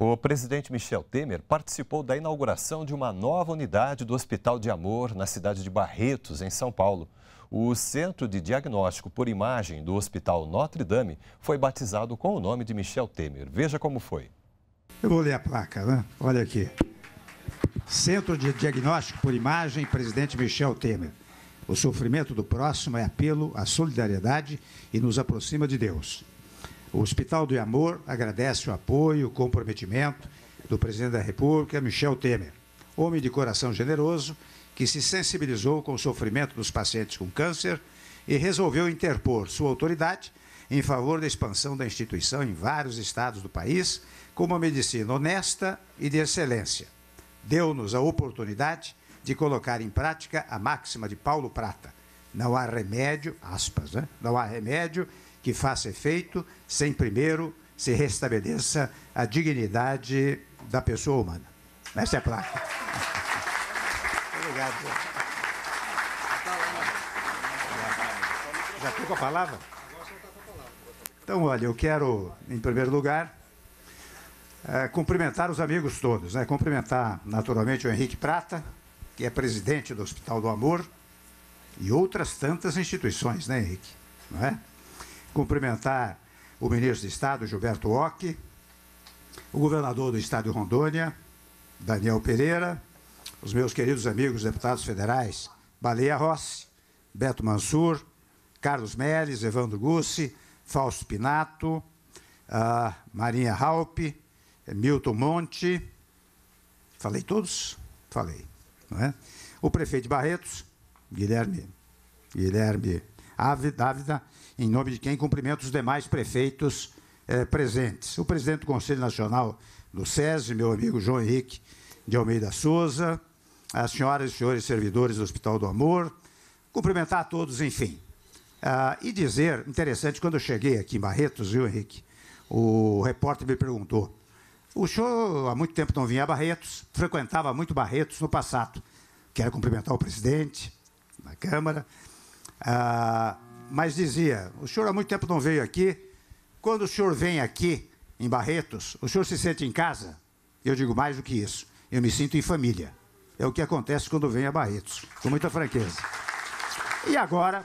O presidente Michel Temer participou da inauguração de uma nova unidade do Hospital de Amor na cidade de Barretos, em São Paulo. O Centro de Diagnóstico por Imagem do Hospital Notre Dame foi batizado com o nome de Michel Temer. Veja como foi. Eu vou ler a placa, né? Olha aqui. Centro de Diagnóstico por Imagem, presidente Michel Temer. O sofrimento do próximo é apelo à solidariedade e nos aproxima de Deus. O Hospital do Amor agradece o apoio, o comprometimento do presidente da República, Michel Temer, homem de coração generoso que se sensibilizou com o sofrimento dos pacientes com câncer e resolveu interpor sua autoridade em favor da expansão da instituição em vários estados do país, com uma medicina honesta e de excelência. Deu-nos a oportunidade de colocar em prática a máxima de Paulo Prata: não há remédio, aspas, né? não há remédio que faça efeito sem primeiro se restabeleça a dignidade da pessoa humana. Essa é a placa. Obrigado. Já estou com a palavra? Então, olha, eu quero, em primeiro lugar, é, cumprimentar os amigos todos, né? cumprimentar naturalmente o Henrique Prata, que é presidente do Hospital do Amor, e outras tantas instituições, né, Henrique? Não é? cumprimentar o ministro de Estado, Gilberto Ock, o governador do Estado de Rondônia, Daniel Pereira, os meus queridos amigos deputados federais, Baleia Rossi, Beto Mansur, Carlos Melles, Evandro Gussi, Fausto Pinato, ah, Marinha Halpe, Milton Monte. Falei todos? Falei. Não é? O prefeito de Barretos, Guilherme, Guilherme Ávida, em nome de quem cumprimento os demais prefeitos eh, presentes. O presidente do Conselho Nacional do SESI, meu amigo João Henrique de Almeida Souza, as senhoras e senhores servidores do Hospital do Amor, cumprimentar a todos, enfim. Ah, e dizer, interessante, quando eu cheguei aqui em Barretos, viu, Henrique, o repórter me perguntou, o senhor há muito tempo não vinha a Barretos, frequentava muito Barretos no passado. Quero cumprimentar o presidente da Câmara, ah, mas dizia: o senhor há muito tempo não veio aqui. Quando o senhor vem aqui, em Barretos, o senhor se sente em casa? Eu digo mais do que isso: eu me sinto em família. É o que acontece quando vem a Barretos, com muita franqueza. E agora,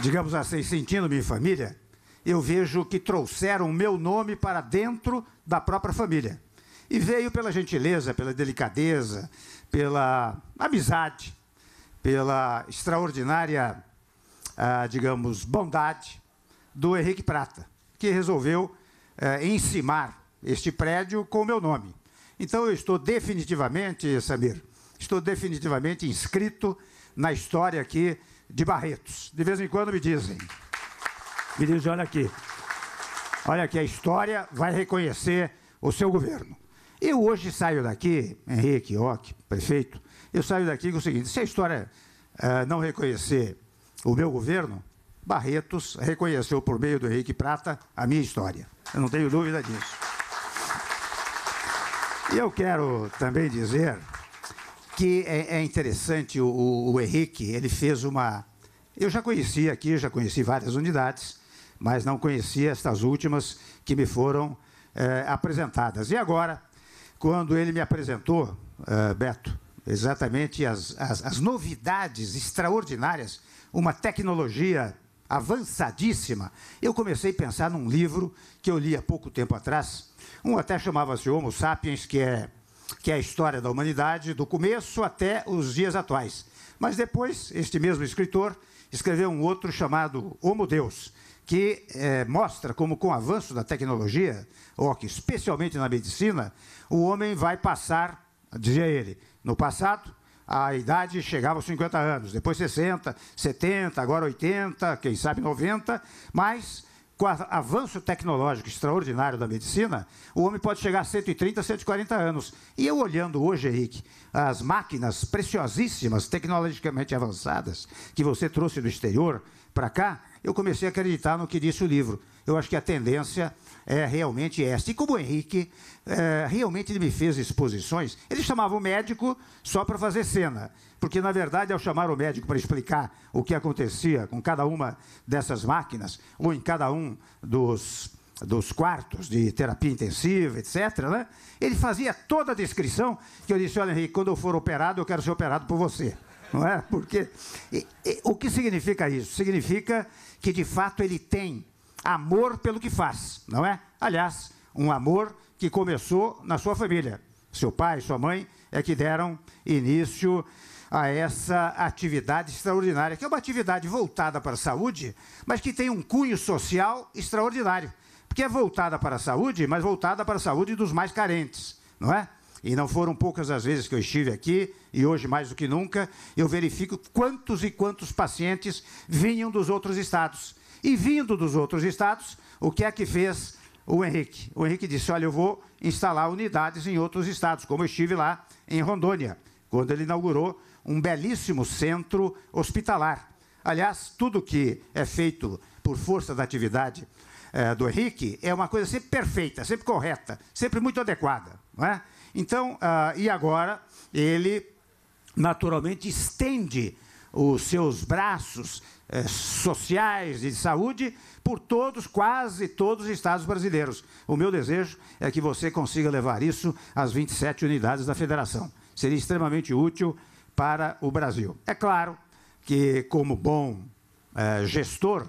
digamos assim, sentindo-me em família, eu vejo que trouxeram o meu nome para dentro da própria família. E veio pela gentileza, pela delicadeza, pela amizade pela extraordinária, ah, digamos, bondade do Henrique Prata, que resolveu eh, encimar este prédio com o meu nome. Então, eu estou definitivamente, Samir, estou definitivamente inscrito na história aqui de Barretos. De vez em quando me dizem, me dizem, olha aqui, olha aqui, a história vai reconhecer o seu governo. Eu hoje saio daqui, Henrique, Ock, prefeito, eu saio daqui com o seguinte: se a história uh, não reconhecer o meu governo, Barretos reconheceu por meio do Henrique Prata a minha história. Eu não tenho dúvida disso. E eu quero também dizer que é, é interessante o, o, Henrique, ele fez uma. Eu já conheci aqui, já conheci várias unidades, mas não conhecia estas últimas que me foram eh, apresentadas. E agora, quando ele me apresentou, eh, Beto, exatamente as, as, as novidades extraordinárias, uma tecnologia avançadíssima, eu comecei a pensar num livro que eu li há pouco tempo atrás. Um até chamava-se Homo Sapiens, que é, que é a história da humanidade, do começo até os dias atuais. Mas depois, este mesmo escritor escreveu um outro chamado Homo Deus, que é, mostra como, com o avanço da tecnologia, ou que especialmente na medicina, o homem vai passar, dizia ele, no passado, a idade chegava aos 50 anos, depois 60, 70, agora 80, quem sabe 90, mas com o avanço tecnológico extraordinário da medicina, o homem pode chegar a 130, 140 anos. E eu olhando hoje, Henrique, as máquinas preciosíssimas, tecnologicamente avançadas, que você trouxe do exterior para cá, eu comecei a acreditar no que disse o livro. Eu acho que a tendência é realmente esta. E como o Henrique é, realmente me fez exposições, ele chamava o médico só para fazer cena. Porque, na verdade, ao chamar o médico para explicar o que acontecia com cada uma dessas máquinas, ou em cada um dos dos quartos de terapia intensiva, etc., né? ele fazia toda a descrição que eu disse, olha Henrique, quando eu for operado, eu quero ser operado por você não é? Porque e, e, o que significa isso? Significa que de fato ele tem amor pelo que faz, não é? Aliás, um amor que começou na sua família. Seu pai, sua mãe é que deram início a essa atividade extraordinária, que é uma atividade voltada para a saúde, mas que tem um cunho social extraordinário, porque é voltada para a saúde, mas voltada para a saúde dos mais carentes, não é? e não foram poucas as vezes que eu estive aqui, e hoje mais do que nunca, eu verifico quantos e quantos pacientes vinham dos outros estados. E vindo dos outros estados, o que é que fez o Henrique? O Henrique disse: Olha, eu vou instalar unidades em outros estados, como eu estive lá em Rondônia, quando ele inaugurou um belíssimo centro hospitalar. Aliás, tudo que é feito por força da atividade eh, do Henrique é uma coisa sempre perfeita, sempre correta, sempre muito adequada. Não é? Então, ah, e agora ele naturalmente estende os seus braços eh, sociais e de saúde por todos, quase todos os estados brasileiros. O meu desejo é que você consiga levar isso às 27 unidades da federação. Seria extremamente útil para o Brasil. É claro que, como bom eh, gestor,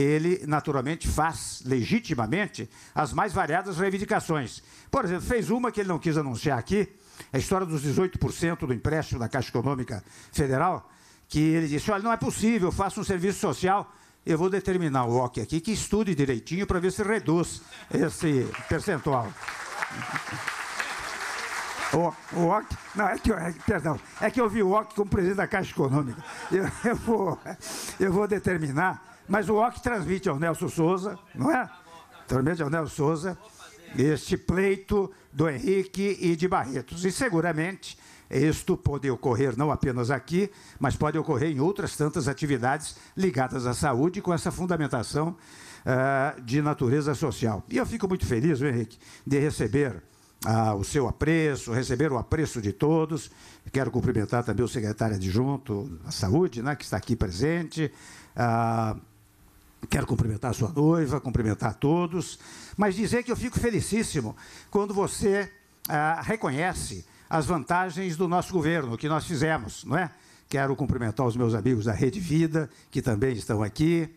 ele naturalmente faz legitimamente as mais variadas reivindicações. Por exemplo, fez uma que ele não quis anunciar aqui, a história dos 18% do empréstimo da Caixa Econômica Federal, que ele disse: olha, não é possível, eu faço um serviço social. Eu vou determinar o OC aqui que estude direitinho para ver se reduz esse percentual. O, o OC, não, é que, é, perdão, é que eu vi o OC como presidente da Caixa Econômica. Eu, eu, vou, eu vou determinar mas o OC transmite ao Nelson Souza, não é? Transmite ao Nelson Souza este pleito do Henrique e de Barretos. E seguramente isto pode ocorrer não apenas aqui, mas pode ocorrer em outras tantas atividades ligadas à saúde com essa fundamentação uh, de natureza social. E eu fico muito feliz, Henrique, de receber ah, o seu apreço, receber o apreço de todos. Quero cumprimentar também o secretário adjunto da Saúde, né, que está aqui presente, ah, Quero cumprimentar a sua noiva, cumprimentar a todos, mas dizer que eu fico felicíssimo quando você ah, reconhece as vantagens do nosso governo, o que nós fizemos, não é? Quero cumprimentar os meus amigos da Rede Vida, que também estão aqui,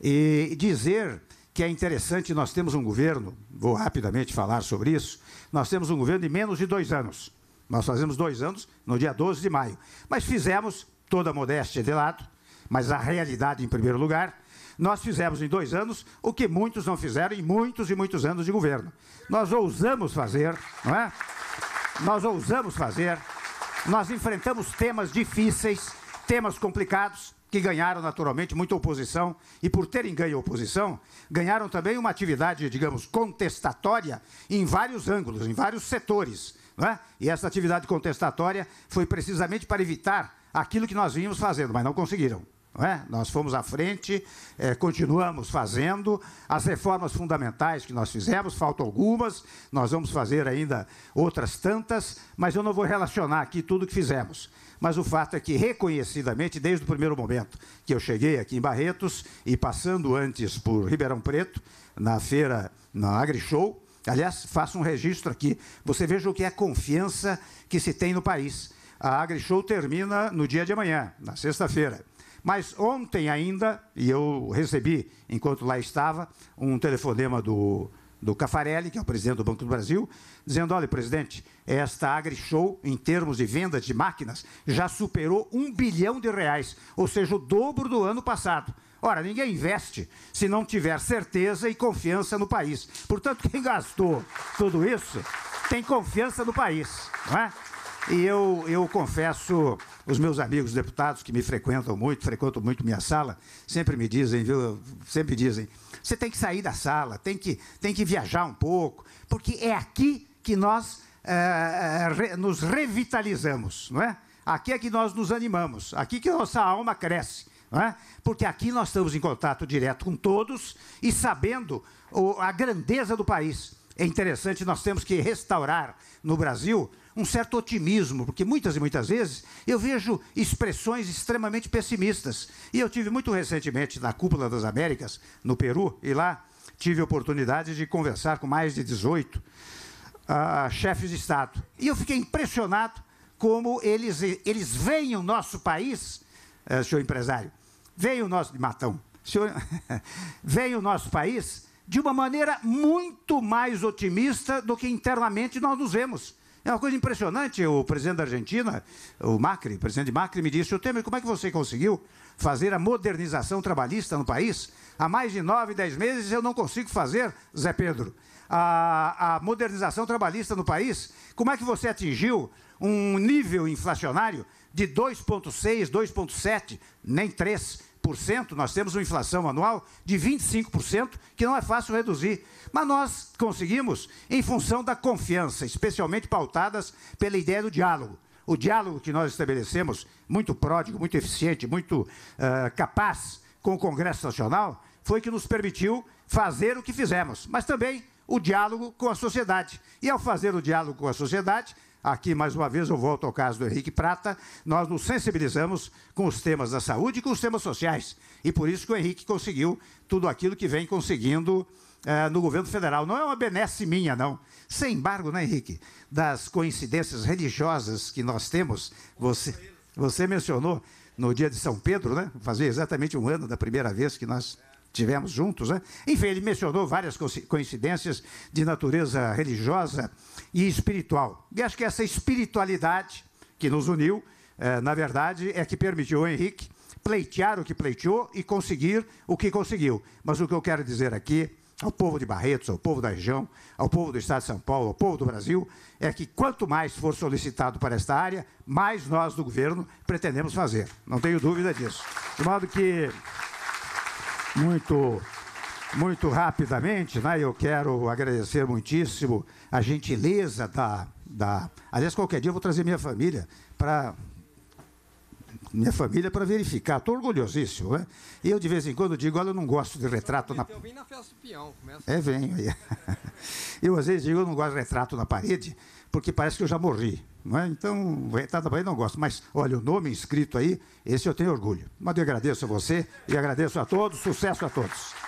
e dizer que é interessante, nós temos um governo, vou rapidamente falar sobre isso, nós temos um governo de menos de dois anos. Nós fazemos dois anos, no dia 12 de maio. Mas fizemos, toda a modéstia de lado, mas a realidade em primeiro lugar, nós fizemos em dois anos o que muitos não fizeram em muitos e muitos anos de governo. Nós ousamos fazer, não é? Nós ousamos fazer, nós enfrentamos temas difíceis, temas complicados, que ganharam naturalmente muita oposição e por terem ganho oposição, ganharam também uma atividade, digamos, contestatória em vários ângulos, em vários setores. não É? E essa atividade contestatória foi precisamente para evitar aquilo que nós vínhamos fazendo, mas não conseguiram. É? Nós fomos à frente, é, continuamos fazendo. As reformas fundamentais que nós fizemos, faltam algumas, nós vamos fazer ainda outras tantas, mas eu não vou relacionar aqui tudo que fizemos. Mas o fato é que, reconhecidamente, desde o primeiro momento que eu cheguei aqui em Barretos e passando antes por Ribeirão Preto, na feira, na AgriShow, aliás, faço um registro aqui, você veja o que é a confiança que se tem no país. A AgriShow termina no dia de amanhã, na sexta-feira. Mas ontem ainda, e eu recebi, enquanto lá estava, um telefonema do, do Cafarelli, que é o presidente do Banco do Brasil, dizendo: olha, presidente, esta AgriShow, em termos de vendas de máquinas, já superou um bilhão de reais, ou seja, o dobro do ano passado. Ora, ninguém investe se não tiver certeza e confiança no país. Portanto, quem gastou tudo isso tem confiança no país, não é? E eu, eu confesso, os meus amigos deputados que me frequentam muito, frequentam muito minha sala, sempre me dizem, viu? Sempre dizem, você tem que sair da sala, tem que, tem que viajar um pouco, porque é aqui que nós é, nos revitalizamos, não é? Aqui é que nós nos animamos, aqui que nossa alma cresce. não É? Porque aqui nós estamos em contato direto com todos e sabendo o, a grandeza do país é interessante, nós temos que restaurar no Brasil um certo otimismo, porque muitas e muitas vezes eu vejo expressões extremamente pessimistas. E eu tive muito recentemente na Cúpula das Américas, no Peru, e lá tive a oportunidade de conversar com mais de 18 uh, ah, chefes de Estado. E eu fiquei impressionado como eles, eles veem o nosso país, uh, senhor empresário, veem o nosso. Matão, senhor, veem o nosso país de uma maneira muito mais otimista do que internamente nós nos vemos. É uma coisa impressionante. O presidente da Argentina, o Macri, o presidente Macri, me disse: o Temer, como é que você conseguiu fazer a modernização trabalhista no país? Há mais de nove, dez meses eu não consigo fazer, Zé Pedro, a, a modernização trabalhista no país. Como é que você atingiu um nível inflacionário de 2,6, 2,7, nem 3? nós temos uma inflação anual de 25%, que não é fácil reduzir. Mas nós conseguimos em função da confiança, especialmente pautadas pela ideia do diálogo. O diálogo que nós estabelecemos, muito pródigo, muito eficiente, muito uh, capaz com o Congresso Nacional, foi que nos permitiu fazer o que fizemos, mas também o diálogo com a sociedade. E ao fazer o diálogo com a sociedade, aqui mais uma vez eu volto ao caso do Henrique Prata, nós nos sensibilizamos com os temas da saúde e com os temas sociais. E por isso que o Henrique conseguiu tudo aquilo que vem conseguindo eh, no governo federal. Não é uma benesse minha, não. Sem embargo, né, Henrique, das coincidências religiosas que nós temos, você, você mencionou no dia de São Pedro, né? Fazia exatamente um ano da primeira vez que nós tivemos juntos, né? Enfim, ele mencionou várias coincidências de natureza religiosa e espiritual. E acho que essa espiritualidade que nos uniu, eh, na verdade, é que permitiu ao Henrique pleitear o que pleiteou e conseguir o que conseguiu. Mas o que eu quero dizer aqui ao povo de Barretos, ao povo da região, ao povo do Estado de São Paulo, ao povo do Brasil, é que quanto mais for solicitado para esta área, mais nós do governo pretendemos fazer. Não tenho dúvida disso. De modo que muito, muito rapidamente, né? eu quero agradecer muitíssimo a gentileza da, da. Aliás, qualquer dia eu vou trazer minha família para minha família para verificar. Estou orgulhosíssimo, né? Eu, de vez em quando, digo, olha, eu não gosto de retrato na... Eu vim na festa do peão. Começa... É, venho. Eu, às vezes, digo, eu não gosto de retrato na parede, porque parece que eu já morri. Não é? Então, retrato na parede não gosto. Mas, olha, o nome inscrito aí, esse eu tenho orgulho. Mas eu agradeço a você e agradeço a todos. Sucesso a todos.